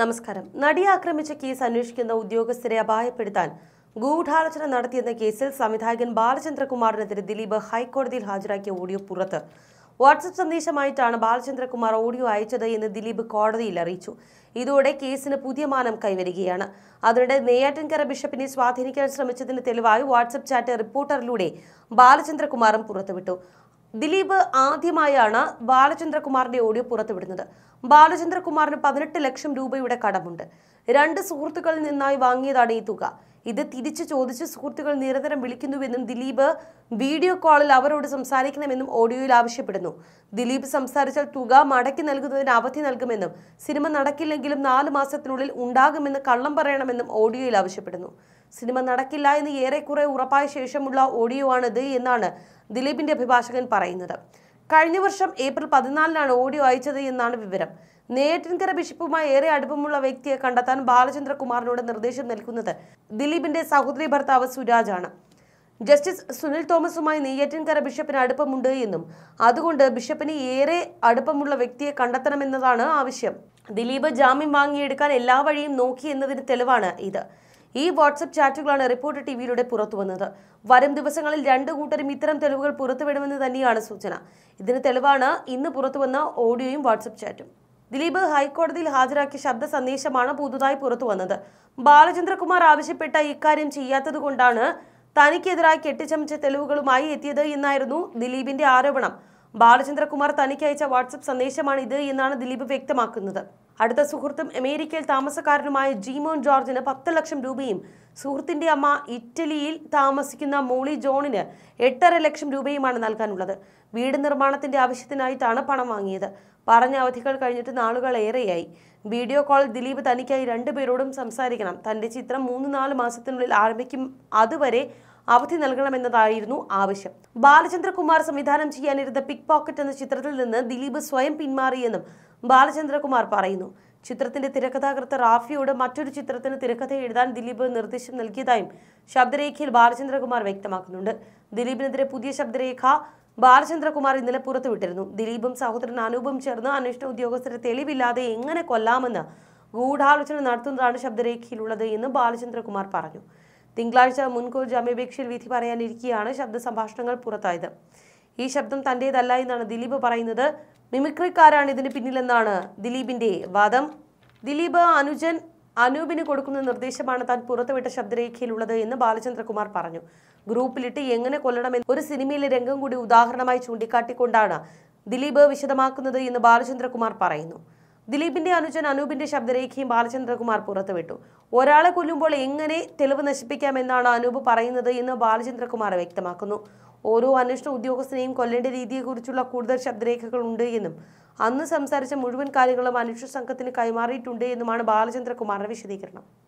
നമസ്കാരം നടിയെ ആക്രമിച്ച കേസ് അന്വേഷിക്കുന്ന ഉദ്യോഗസ്ഥരെ അപായപ്പെടുത്താൻ ഗൂഢാലോചന നടത്തിയെന്ന കേസിൽ സംവിധായകൻ ബാലചന്ദ്രകുമാറിനെതിരെ ദിലീപ് ഹൈക്കോടതിയിൽ ഹാജരാക്കിയ ഓഡിയോ പുറത്ത് വാട്സപ്പ് സന്ദേശമായിട്ടാണ് ബാലചന്ദ്രകുമാർ ഓഡിയോ അയച്ചത് എന്ന് ദിലീപ് കോടതിയിൽ അറിയിച്ചു ഇതോടെ കേസിന് പുതിയ മാനം കൈവരികയാണ് അതിനിടെ നെയ്യാറ്റിൻകര ബിഷപ്പിനെ സ്വാധീനിക്കാൻ ശ്രമിച്ചതിന് തെളിവായി വാട്സപ്പ് ചാറ്റ് റിപ്പോർട്ടറിലൂടെ ബാലചന്ദ്രകുമാറും പുറത്തുവിട്ടു ദിലീപ് ആദ്യമായാണ് ബാലചന്ദ്രകുമാറിന്റെ ഓഡിയോ പുറത്തുവിടുന്നത് ബാലചന്ദ്രകുമാറിന് പതിനെട്ട് ലക്ഷം രൂപയുടെ കടമുണ്ട് രണ്ട് സുഹൃത്തുക്കളിൽ നിന്നായി വാങ്ങിയതാണ് ഈ തുക ഇത് തിരിച്ചു ചോദിച്ച് സുഹൃത്തുക്കൾ നിരന്തരം വിളിക്കുന്നുവെന്നും ദിലീപ് വീഡിയോ കോളിൽ അവരോട് സംസാരിക്കണമെന്നും ഓഡിയോയിൽ ആവശ്യപ്പെടുന്നു ദിലീപ് സംസാരിച്ചാൽ തുക മടക്കി നൽകുന്നതിന് അവധി നൽകുമെന്നും സിനിമ നടക്കില്ലെങ്കിലും നാലു മാസത്തിനുള്ളിൽ ഉണ്ടാകുമെന്ന് കള്ളം പറയണമെന്നും ഓഡിയോയിൽ ആവശ്യപ്പെടുന്നു സിനിമ നടക്കില്ല എന്ന് ഏറെക്കുറെ ഉറപ്പായ ശേഷമുള്ള ഓഡിയോ ആണിത് എന്നാണ് ദിലീപിന്റെ അഭിഭാഷകൻ പറയുന്നത് കഴിഞ്ഞ വർഷം ഏപ്രിൽ പതിനാലിനാണ് ഓഡിയോ അയച്ചത് എന്നാണ് വിവരം നേറ്റിൻകര ബിഷപ്പുമായി ഏറെ അടുപ്പമുള്ള വ്യക്തിയെ കണ്ടെത്താൻ ബാലചന്ദ്രകുമാറിനോട് നിർദ്ദേശം നൽകുന്നത് ദിലീപിന്റെ സഹോദരി ഭർത്താവ് സുരാജ് ആണ് ജസ്റ്റിസ് സുനിൽ തോമസുമായി നെയ്യാറ്റിൻകര ബിഷപ്പിന് അടുപ്പമുണ്ട് എന്നും അതുകൊണ്ട് ബിഷപ്പിന് ഏറെ അടുപ്പമുള്ള വ്യക്തിയെ കണ്ടെത്തണമെന്നതാണ് ആവശ്യം ദിലീപ് ജാമ്യം വാങ്ങിയെടുക്കാൻ എല്ലാ വഴിയും നോക്കി എന്നതിന് തെളിവാണ് ഇത് ഈ വാട്സപ്പ് ചാറ്റുകളാണ് റിപ്പോർട്ട് ടിവിയിലൂടെ പുറത്തുവന്നത് വരും ദിവസങ്ങളിൽ രണ്ടു കൂട്ടരും ഇത്തരം തെളിവുകൾ പുറത്തുവിടുമെന്ന് തന്നെയാണ് സൂചന ഇതിന് തെളിവാണ് ഇന്ന് പുറത്തുവന്ന ഓഡിയോയും വാട്സപ്പ് ചാറ്റും ദിലീപ് ഹൈക്കോടതിയിൽ ഹാജരാക്കിയ ശബ്ദ സന്ദേശമാണ് പുതുതായി പുറത്തുവന്നത് ബാലചന്ദ്രകുമാർ ആവശ്യപ്പെട്ട ഇക്കാര്യം ചെയ്യാത്തതുകൊണ്ടാണ് തനിക്കെതിരായി കെട്ടിച്ചമച്ച തെളിവുകളുമായി എത്തിയത് എന്നായിരുന്നു ദിലീപിന്റെ ആരോപണം ബാലചന്ദ്രകുമാർ തനിക്ക് അയച്ച വാട്സപ്പ് സന്ദേശമാണ് ഇത് എന്നാണ് ദിലീപ് വ്യക്തമാക്കുന്നത് അടുത്ത സുഹൃത്തും അമേരിക്കയിൽ താമസക്കാരനുമായ ജീമോൻ ജോർജിന് പത്ത് ലക്ഷം രൂപയും സുഹൃത്തിന്റെ അമ്മ ഇറ്റലിയിൽ താമസിക്കുന്ന മോളി ജോണിന് എട്ടര ലക്ഷം രൂപയുമാണ് നൽകാനുള്ളത് വീട് നിർമ്മാണത്തിന്റെ ആവശ്യത്തിനായിട്ടാണ് പണം വാങ്ങിയത് പറഞ്ഞ അവധികൾ കഴിഞ്ഞിട്ട് ഏറെയായി വീഡിയോ കോളിൽ ദിലീപ് തനിക്കായി രണ്ടുപേരോടും സംസാരിക്കണം തന്റെ ചിത്രം മൂന്ന് നാല് മാസത്തിനുള്ളിൽ ആരംഭിക്കും അതുവരെ അവധി നൽകണമെന്നതായിരുന്നു ആവശ്യം ബാലചന്ദ്രകുമാർ സംവിധാനം ചെയ്യാനിരുന്ന പിക് പോക്കറ്റ് എന്ന ചിത്രത്തിൽ നിന്ന് ദിലീപ് സ്വയം പിന്മാറിയെന്നും ബാലചന്ദ്രകുമാർ പറയുന്നു ചിത്രത്തിന്റെ തിരക്കഥാകൃത്ത് റാഫിയോട് മറ്റൊരു ചിത്രത്തിന് തിരക്കഥ എഴുതാൻ ദിലീപ് നിർദ്ദേശം നൽകിയതായും ശബ്ദരേഖയിൽ ബാലചന്ദ്രകുമാർ വ്യക്തമാക്കുന്നുണ്ട് ദിലീപിനെതിരെ പുതിയ ശബ്ദരേഖ ബാലചന്ദ്രകുമാർ ഇന്നലെ പുറത്തുവിട്ടിരുന്നു ദിലീപും സഹോദരൻ അനൂപും ചേർന്ന് അന്വേഷണ ഉദ്യോഗസ്ഥരെ തെളിവില്ലാതെ എങ്ങനെ കൊല്ലാമെന്ന് ഗൂഢാലോചന നടത്തുന്നതാണ് ശബ്ദരേഖയിലുള്ളത് എന്ന് ബാലചന്ദ്രകുമാർ പറഞ്ഞു തിങ്കളാഴ്ച മുൻകൂർ ജാമ്യാപേക്ഷയിൽ വിധി പറയാനിരിക്കെയാണ് ശബ്ദ സംഭാഷണങ്ങൾ പുറത്തായത് ഈ ശബ്ദം തന്റേതല്ല എന്നാണ് ദിലീപ് പറയുന്നത് മിമിക്രിക്കാരാണ് ഇതിന് പിന്നിലെന്നാണ് ദിലീപിന്റെ വാദം ദിലീപ് അനുജൻ അനൂപിന് കൊടുക്കുന്ന നിർദ്ദേശമാണ് താൻ പുറത്തുവിട്ട ശബ്ദരേഖയിലുള്ളത് എന്ന് ബാലചന്ദ്രകുമാർ പറഞ്ഞു ഗ്രൂപ്പിലിട്ട് എങ്ങനെ കൊല്ലണമെന്ന് ഒരു സിനിമയിലെ രംഗം കൂടി ഉദാഹരണമായി ചൂണ്ടിക്കാട്ടിക്കൊണ്ടാണ് ദിലീപ് വിശദമാക്കുന്നത് എന്ന് ബാലചന്ദ്രകുമാർ പറയുന്നു ദിലീപിന്റെ അനുജൻ അനൂപിന്റെ ശബ്ദരേഖയും ബാലചന്ദ്രകുമാർ പുറത്തുവിട്ടു ഒരാളെ കൊല്ലുമ്പോൾ എങ്ങനെ തെളിവ് നശിപ്പിക്കാമെന്നാണ് അനൂപ് പറയുന്നത് എന്ന് ബാലചന്ദ്രകുമാർ വ്യക്തമാക്കുന്നു ഓരോ അന്വേഷണ ഉദ്യോഗസ്ഥനെയും കൊല്ലേണ്ട രീതിയെക്കുറിച്ചുള്ള കൂടുതൽ ശബ്ദരേഖകൾ ഉണ്ട് എന്നും അന്ന് സംസാരിച്ച മുഴുവൻ കാര്യങ്ങളും അന്വേഷണ സംഘത്തിന് കൈമാറിയിട്ടുണ്ട് എന്നുമാണ് ബാലചന്ദ്രകുമാറിന്റെ വിശദീകരണം